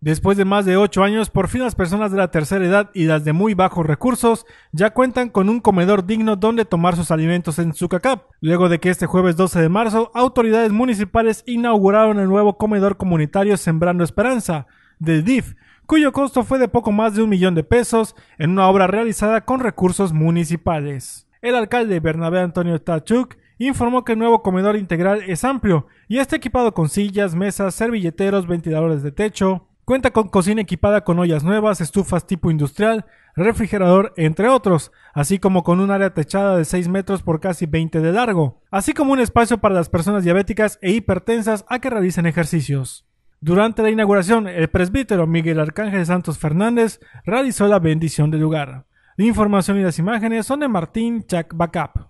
Después de más de 8 años, por fin las personas de la tercera edad y las de muy bajos recursos ya cuentan con un comedor digno donde tomar sus alimentos en Zucacap. Luego de que este jueves 12 de marzo, autoridades municipales inauguraron el nuevo comedor comunitario Sembrando Esperanza, del DIF, cuyo costo fue de poco más de un millón de pesos en una obra realizada con recursos municipales. El alcalde Bernabé Antonio Tachuk informó que el nuevo comedor integral es amplio y está equipado con sillas, mesas, servilleteros, ventiladores de techo. Cuenta con cocina equipada con ollas nuevas, estufas tipo industrial, refrigerador, entre otros, así como con un área techada de 6 metros por casi 20 de largo, así como un espacio para las personas diabéticas e hipertensas a que realicen ejercicios. Durante la inauguración, el presbítero Miguel Arcángel Santos Fernández realizó la bendición del lugar. La información y las imágenes son de Martín Chac Backup.